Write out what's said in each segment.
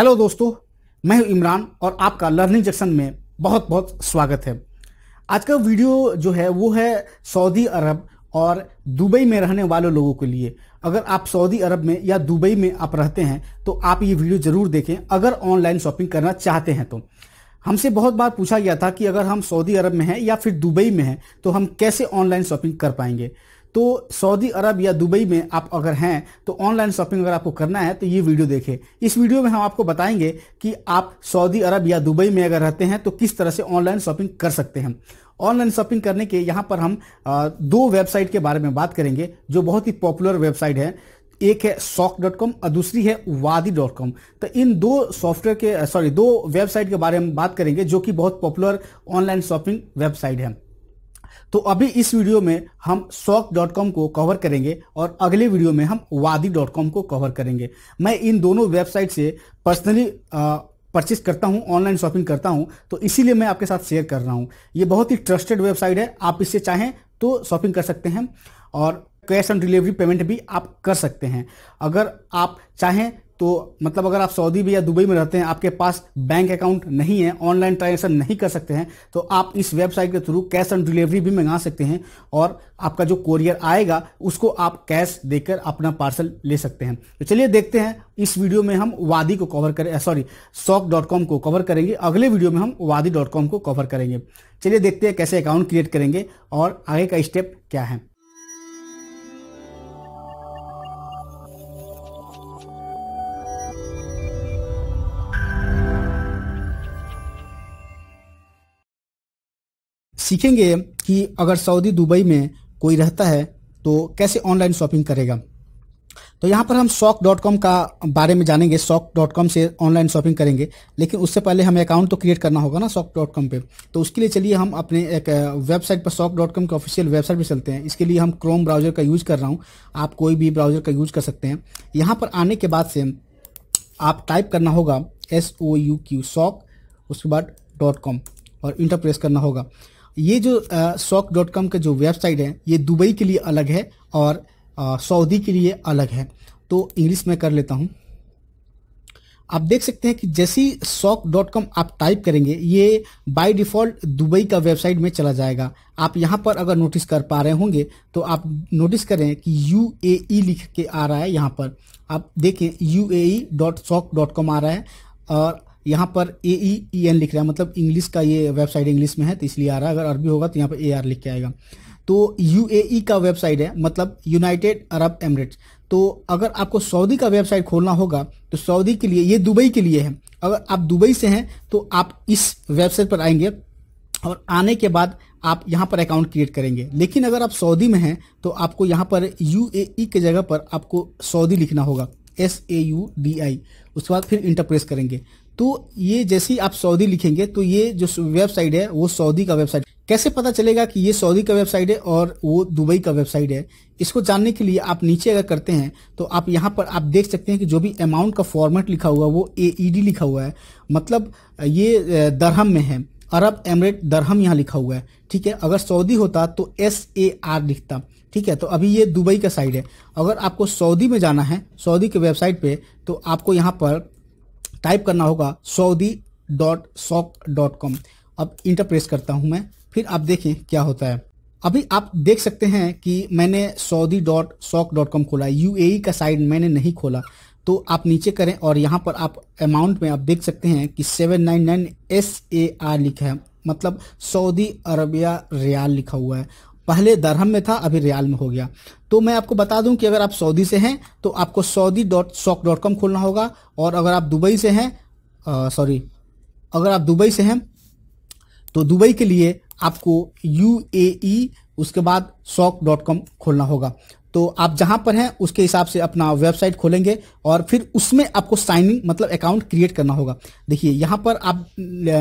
hello दोस्तों मैं हूं इमरान और आपका लर्निंग जंक्शन में बहुत बहुत स्वागत है आज का वीडियो जो है वो है सऊदी अरब और दुबई में रहने वाले लोगों के लिए अगर आप सऊदी अरब में या दुबई में आप रहते हैं तो आप ये वीडियो ज़रूर देखें अगर ऑनलाइन शॉपिंग करना चाहते हैं तो हमसे बहुत बार पूछा गया था कि अगर हम सऊदी अरब में हैं या फिर दुबई में हैं तो हम कैसे ऑनलाइन शॉपिंग कर पाएंगे तो सऊदी अरब या दुबई में आप अगर हैं तो ऑनलाइन शॉपिंग अगर आपको करना है तो ये वीडियो देखें इस वीडियो में हम आपको बताएंगे कि आप सऊदी अरब या दुबई में अगर रहते हैं तो किस तरह से ऑनलाइन शॉपिंग कर सकते हैं ऑनलाइन शॉपिंग करने के यहाँ पर हम दो वेबसाइट के बारे में बात करेंगे जो बहुत ही पॉपुलर वेबसाइट है एक है शॉक डॉट कॉम और दूसरी है वादी डॉट कॉम तो इन दो सॉफ्टवेयर के सॉरी दो वेबसाइट के बारे में बात करेंगे जो कि बहुत पॉपुलर ऑनलाइन शॉपिंग वेबसाइट है तो अभी इस वीडियो में हम शॉक डॉट कॉम को कवर करेंगे और अगले वीडियो में हम वादी डॉट कॉम को कवर करेंगे मैं इन दोनों वेबसाइट से पर्सनली परचेस करता हूं ऑनलाइन शॉपिंग करता हूं तो इसीलिए मैं आपके साथ शेयर कर रहा हूं ये बहुत ही ट्रस्टेड वेबसाइट है आप इससे चाहें तो शॉपिंग कर सकते हैं और कैश ऑन डिलीवरी पेमेंट भी आप कर सकते हैं अगर आप चाहें तो मतलब अगर आप सऊदी भी या दुबई में रहते हैं आपके पास बैंक अकाउंट नहीं है ऑनलाइन ट्रांजेक्शन नहीं कर सकते हैं तो आप इस वेबसाइट के थ्रू कैश ऑन डिलीवरी भी मंगा सकते हैं और आपका जो कोरियर आएगा उसको आप कैश देकर अपना पार्सल ले सकते हैं तो चलिए देखते हैं इस वीडियो में हम वादी को कवर करें सॉरी शॉक को कवर करेंगे अगले वीडियो में हम वादी डॉट कॉम को कवर करेंगे चलिए देखते हैं कैसे अकाउंट क्रिएट करेंगे और आगे का स्टेप क्या है सीखेंगे कि अगर सऊदी दुबई में कोई रहता है तो कैसे ऑनलाइन शॉपिंग करेगा तो यहाँ पर हम शॉक डॉट कॉम का बारे में जानेंगे शॉक डॉट कॉम से ऑनलाइन शॉपिंग करेंगे लेकिन उससे पहले हमें अकाउंट तो क्रिएट करना होगा ना शॉक डॉट कॉम पर तो उसके लिए चलिए हम अपने एक वेबसाइट पर शॉक डॉट कॉम के ऑफिशियल वेबसाइट पर चलते हैं इसके लिए हम क्रोम ब्राउजर का यूज़ कर रहा हूँ आप कोई भी ब्राउजर का यूज़ कर सकते हैं यहाँ पर आने के बाद से आप टाइप करना होगा S O U Q souq उसके बाद डॉट कॉम और इंटरप्रेस करना होगा ये जो शॉक डॉट कॉम का जो वेबसाइट है ये दुबई के लिए अलग है और सऊदी के लिए अलग है तो इंग्लिश में कर लेता हूँ आप देख सकते हैं कि जैसी शॉक डॉट कॉम आप टाइप करेंगे ये बाय डिफ़ॉल्ट दुबई का वेबसाइट में चला जाएगा आप यहाँ पर अगर नोटिस कर पा रहे होंगे तो आप नोटिस करें कि यू ए ई लिख के आ रहा है यहाँ पर आप देखें U A E dot souq dot com आ रहा है और यहाँ पर ए ई ई एन लिख रहा है मतलब इंग्लिश का ये वेबसाइट इंग्लिश में है तो इसलिए आ रहा है अगर अरबी होगा तो यहाँ पर ए आर लिख के आएगा तो यू ए ई का वेबसाइट है मतलब यूनाइटेड अरब एमरेट्स तो अगर आपको सऊदी का वेबसाइट खोलना होगा तो सऊदी के लिए ये दुबई के लिए है अगर आप दुबई से हैं तो आप इस वेबसाइट पर आएंगे और आने के बाद आप यहाँ पर अकाउंट क्रिएट करेंगे लेकिन अगर आप सऊदी में हैं तो आपको यहाँ पर यू ए ई के जगह पर आपको सऊदी लिखना होगा S A U D I उसके बाद फिर इंटरप्रेस करेंगे तो ये जैसे ही आप सऊदी लिखेंगे तो ये जो वेबसाइट है वो सऊदी का वेबसाइट कैसे पता चलेगा कि ये सऊदी का वेबसाइट है और वो दुबई का वेबसाइट है इसको जानने के लिए आप नीचे अगर करते हैं तो आप यहाँ पर आप देख सकते हैं कि जो भी अमाउंट का फॉर्मेट लिखा हुआ है वो ए e लिखा हुआ है मतलब ये दरहम में है अरब एमरेट दरहम यहाँ लिखा हुआ है ठीक है अगर सऊदी होता तो एस ए आर लिखता ठीक है तो अभी ये दुबई का साइड है अगर आपको सऊदी में जाना है सऊदी के वेबसाइट पे तो आपको यहाँ पर टाइप करना होगा Saudi dot souq dot com अब इंटरप्रेस करता हूं मैं फिर आप देखें क्या होता है अभी आप देख सकते हैं कि मैंने Saudi dot souq dot com खोला यू e का साइड मैंने नहीं खोला तो आप नीचे करें और यहाँ पर आप अमाउंट में आप देख सकते हैं कि seven nine nine S A R लिखा है मतलब सऊदी अरबिया रियाल लिखा हुआ है पहले दरहम में था अभी रियाल में हो गया तो मैं आपको बता दूं कि अगर आप सऊदी से हैं तो आपको Saudi dot souq dot com खोलना होगा और अगर आप दुबई से हैं सॉरी अगर आप दुबई से हैं तो दुबई के लिए आपको यू ए ई उसके बाद शॉक डॉट कॉम खोलना होगा तो आप जहां पर हैं उसके हिसाब से अपना वेबसाइट खोलेंगे और फिर उसमें आपको साइन इन मतलब अकाउंट क्रिएट करना होगा देखिए यहां पर आप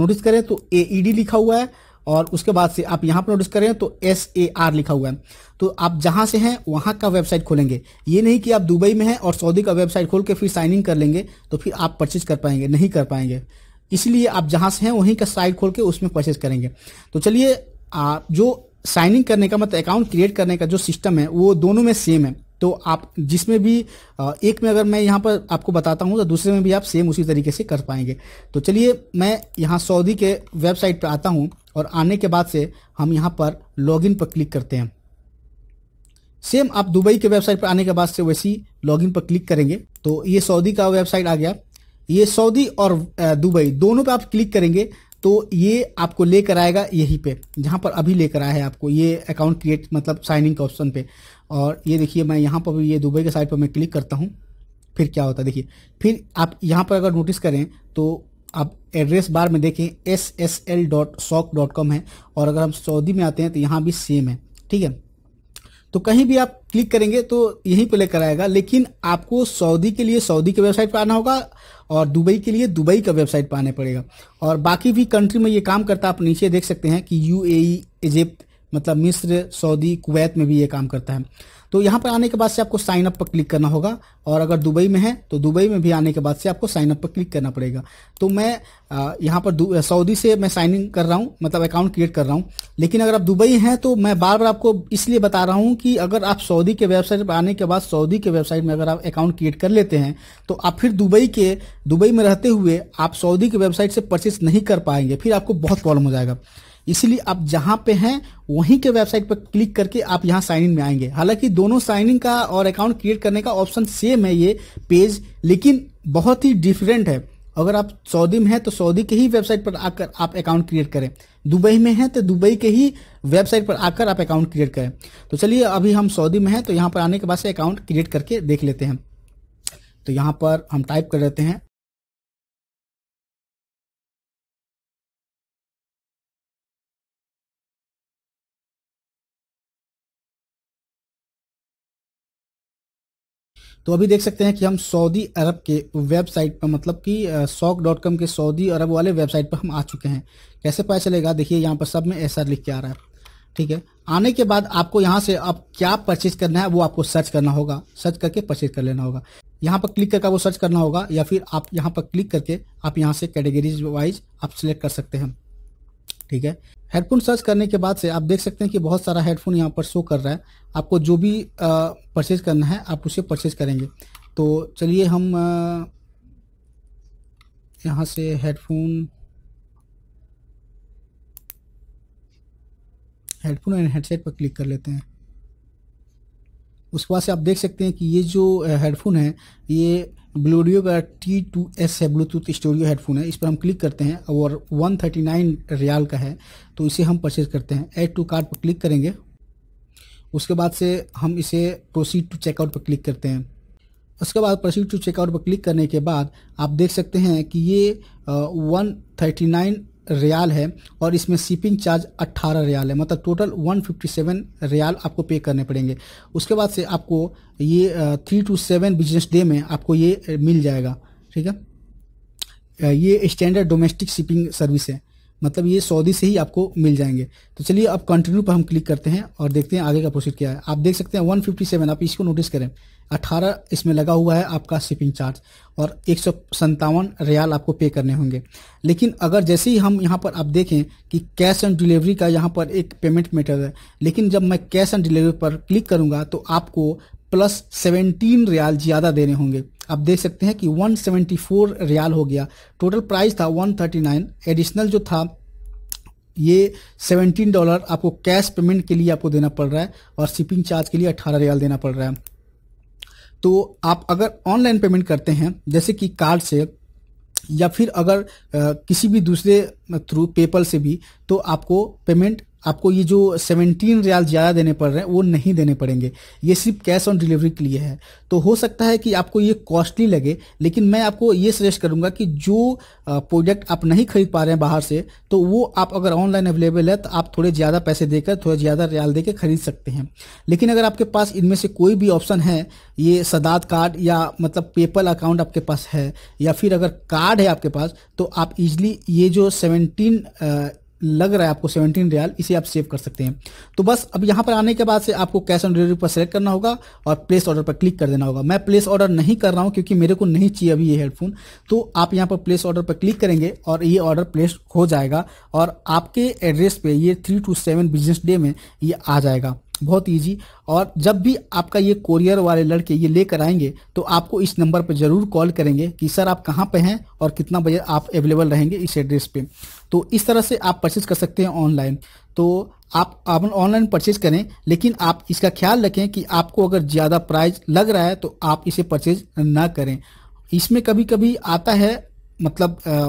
नोटिस करें तो ए e लिखा हुआ है और उसके बाद से आप यहाँ पर नोटिस करें तो एस ए आर लिखा हुआ है तो आप जहाँ से हैं वहाँ का वेबसाइट खोलेंगे ये नहीं कि आप दुबई में हैं और सऊदी का वेबसाइट खोल के फिर साइन इन कर लेंगे तो फिर आप परचेज कर पाएंगे नहीं कर पाएंगे इसलिए आप जहाँ से हैं वहीं का साइट खोल के उसमें परचेज करेंगे तो चलिए जो साइन इन करने का मतलब अकाउंट क्रिएट करने का जो सिस्टम है वो दोनों में सेम है तो आप जिसमें भी एक में अगर मैं यहाँ पर आपको बताता हूँ तो दूसरे में भी आप सेम उसी तरीके से कर पाएंगे तो चलिए मैं यहाँ सऊदी के वेबसाइट पर आता हूँ और आने के बाद से हम यहाँ पर लॉगिन पर क्लिक करते हैं सेम आप दुबई के वेबसाइट पर आने के बाद से वैसी लॉगिन पर क्लिक करेंगे तो ये सऊदी का वेबसाइट आ गया ये सऊदी और दुबई दोनों पे आप क्लिक करेंगे तो ये आपको लेकर आएगा यहीं पे जहाँ पर अभी लेकर आया है आपको ये अकाउंट क्रिएट मतलब साइनिंग के ऑप्शन पे और ये देखिए मैं यहाँ पर भी ये दुबई के साइड पर मैं क्लिक करता हूँ फिर क्या होता है देखिए फिर आप यहाँ पर अगर नोटिस करें तो आप एड्रेस बार में देखें S S L dot souq dot com है और अगर हम सऊदी में आते हैं तो यहाँ भी सेम है ठीक है तो कहीं भी आप क्लिक करेंगे तो यहीं पे लेकर आएगा लेकिन आपको सऊदी के लिए सऊदी के वेबसाइट पर आना होगा और दुबई के लिए दुबई का वेबसाइट पर आना पड़ेगा और बाकी भी कंट्री में ये काम करता है आप नीचे देख सकते हैं कि यू इजिप्ट मतलब मिस्र सऊदी कुवैत में भी ये काम करता है तो यहाँ पर आने के बाद से आपको साइन अप पर क्लिक करना होगा और अगर दुबई में है तो दुबई में भी आने के बाद से आपको साइन अप पर क्लिक करना पड़ेगा तो मैं यहाँ पर सऊदी से मैं साइन इन कर रहा हूँ मतलब अकाउंट क्रिएट कर रहा हूँ लेकिन अगर आप दुबई हैं तो मैं बार बार आपको इसलिए बता रहा हूँ कि अगर आप सऊदी के वेबसाइट पर आने के बाद सऊदी के वेबसाइट में अगर आप अकाउंट क्रिएट कर लेते हैं तो आप फिर दुबई के दुबई में रहते हुए आप सऊदी की वेबसाइट से परचेस नहीं कर पाएंगे फिर आपको बहुत प्रॉब्लम हो जाएगा इसलिए आप जहां पे हैं वहीं के वेबसाइट पर क्लिक करके आप यहां साइन इन में आएंगे हालांकि दोनों साइन इन का और अकाउंट क्रिएट करने का ऑप्शन सेम है ये पेज लेकिन बहुत ही डिफरेंट है अगर आप सऊदी में हैं तो सऊदी के ही वेबसाइट पर आकर आप अकाउंट क्रिएट करें दुबई में हैं तो दुबई के ही वेबसाइट पर आकर आप अकाउंट क्रिएट करें तो चलिए अभी हम सऊदी में हैं तो यहाँ पर आने के बाद से अकाउंट क्रिएट करके देख लेते हैं तो यहाँ पर हम टाइप कर लेते हैं तो अभी देख सकते हैं कि हम सऊदी अरब के वेबसाइट पर मतलब कि शॉक डॉट कॉम के सऊदी अरब वाले वेबसाइट पर हम आ चुके हैं कैसे पता चलेगा देखिए यहाँ पर सब में ऐसा लिख के आ रहा है ठीक है आने के बाद आपको यहाँ से अब क्या परचेज करना है वो आपको सर्च करना होगा सर्च करके परचेज कर लेना होगा यहाँ पर क्लिक करके वो सर्च करना होगा या फिर आप यहाँ पर क्लिक करके आप यहाँ से कैटेगरीज वाइज आप सिलेक्ट कर सकते हैं ठीक है हेडफोन सर्च करने के बाद से आप देख सकते हैं कि बहुत सारा हेडफोन यहाँ पर शो कर रहा है आपको जो भी परचेज करना है आप उसे परचेज करेंगे तो चलिए हम यहाँ से हेडफोन हेडफोन एंड हेडसेट पर क्लिक कर लेते हैं उसके बाद से आप देख सकते हैं कि ये जो हेडफोन है ये ब्लूडियो का टी टू एस है ब्लूटूथ स्टोरियो हेडफोन है इस पर हम क्लिक करते हैं और 139 रियाल का है तो इसे हम परचेज करते हैं ऐड टू कार्ड पर क्लिक करेंगे उसके बाद से हम इसे प्रोसीड टू चेकआउट पर क्लिक करते हैं उसके बाद प्रोसीड टू चेकआउट पर क्लिक करने के बाद आप देख सकते हैं कि ये वन थर्टी नाइन रियाल है और इसमें शिपिंग चार्ज 18 रियाल है मतलब टोटल 157 रियाल आपको पे करने पड़ेंगे उसके बाद से आपको ये three to seven business day में आपको ये मिल जाएगा ठीक है ये स्टैंडर्ड डोमेस्टिक शिपिंग सर्विस है मतलब ये सऊदी से ही आपको मिल जाएंगे तो चलिए अब कंटिन्यू पर हम क्लिक करते हैं और देखते हैं आगे का प्रोसीड क्या है आप देख सकते हैं 157 आप इसको नोटिस करें 18 इसमें लगा हुआ है आपका शिपिंग चार्ज और एक रियाल आपको पे करने होंगे लेकिन अगर जैसे ही हम यहाँ पर आप देखें कि कैश ऑन डिलीवरी का यहाँ पर एक पेमेंट मेटर है लेकिन जब मैं कैश ऑन डिलीवरी पर क्लिक करूँगा तो आपको प्लस सेवेंटीन रियाल ज़्यादा देने होंगे आप देख सकते हैं कि 174 रियाल हो गया टोटल प्राइस था 139 एडिशनल जो था ये 17 डॉलर आपको कैश पेमेंट के लिए आपको देना पड़ रहा है और शिपिंग चार्ज के लिए 18 रियाल देना पड़ रहा है तो आप अगर ऑनलाइन पेमेंट करते हैं जैसे कि कार्ड से या फिर अगर आ, किसी भी दूसरे थ्रू पेपल से भी तो आपको पेमेंट आपको ये जो सेवनटीन रियाल ज़्यादा देने पड़ रहे हैं वो नहीं देने पड़ेंगे ये सिर्फ कैश ऑन डिलीवरी के लिए है तो हो सकता है कि आपको ये कॉस्टली लगे लेकिन मैं आपको ये सजेस्ट करूंगा कि जो प्रोडक्ट आप नहीं खरीद पा रहे हैं बाहर से तो वो आप अगर ऑनलाइन अवेलेबल है तो आप थोड़े ज़्यादा पैसे देकर थोड़े ज़्यादा रियाल देकर खरीद सकते हैं लेकिन अगर आपके पास इनमें से कोई भी ऑप्शन है ये सदात कार्ड या मतलब पेपल अकाउंट आपके पास है या फिर अगर कार्ड है आपके पास तो आप इजिली ये जो सेवनटीन लग रहा है आपको सेवनटीन रियाल इसे आप सेव कर सकते हैं तो बस अब यहाँ पर आने के बाद से आपको कैश ऑन डिलीवरी पर सेलेक्ट करना होगा और प्लेस ऑर्डर पर क्लिक कर देना होगा मैं प्लेस ऑर्डर नहीं कर रहा हूँ क्योंकि मेरे को नहीं चाहिए अभी ये हेडफोन तो आप यहाँ पर प्लेस ऑर्डर पर क्लिक करेंगे और ये ऑर्डर प्लेस हो जाएगा और आपके एड्रेस पर ये three to seven business day में ये आ जाएगा बहुत इजी और जब भी आपका ये कोरियर वाले लड़के ये लेकर आएंगे तो आपको इस नंबर पर ज़रूर कॉल करेंगे कि सर आप कहाँ पे हैं और कितना बजे आप अवेलेबल रहेंगे इस एड्रेस पे तो इस तरह से आप परचेज कर सकते हैं ऑनलाइन तो आप ऑनलाइन परचेज करें लेकिन आप इसका ख्याल रखें कि आपको अगर ज़्यादा प्राइस लग रहा है तो आप इसे परचेज ना करें इसमें कभी कभी आता है मतलब आ,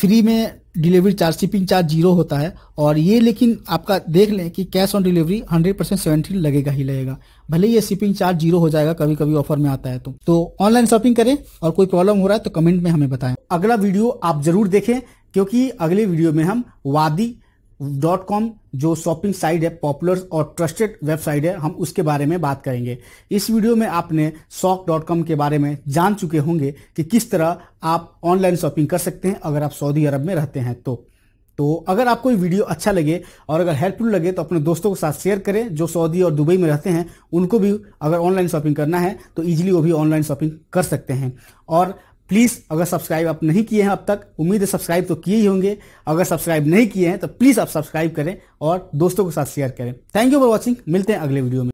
फ्री में delivery charge shipping charge zero होता है और ये लेकिन आपका देख लें कि cash on delivery 100 percent seventy लगेगा ही लगेगा भले ये शिपिंग चार्ज जीरो हो जाएगा कभी कभी ऑफर में आता है तो तो ऑनलाइन शॉपिंग करें और कोई प्रॉब्लम हो रहा है तो कमेंट में हमें बताएं अगला वीडियो आप जरूर देखें क्योंकि अगले वीडियो में हम वादी डॉट कॉम जो शॉपिंग साइट है पॉपुलर और ट्रस्टेड वेबसाइट है हम उसके बारे में बात करेंगे इस वीडियो में आपने शॉक डॉट कॉम के बारे में जान चुके होंगे कि किस तरह आप ऑनलाइन शॉपिंग कर सकते हैं अगर आप सऊदी अरब में रहते हैं तो तो अगर आपको वीडियो अच्छा लगे और अगर हेल्पफुल लगे तो अपने दोस्तों के साथ शेयर करें जो सऊदी और दुबई में रहते हैं उनको भी अगर ऑनलाइन शॉपिंग करना है तो ईजिली वो भी ऑनलाइन शॉपिंग कर सकते हैं और प्लीज़ अगर सब्सक्राइब आप नहीं किए हैं अब तक उम्मीद है सब्सक्राइब तो किए ही होंगे अगर सब्सक्राइब नहीं किए हैं तो प्लीज़ आप सब्सक्राइब करें और दोस्तों के साथ शेयर करें थैंक यू फॉर वॉचिंग मिलते हैं अगले वीडियो में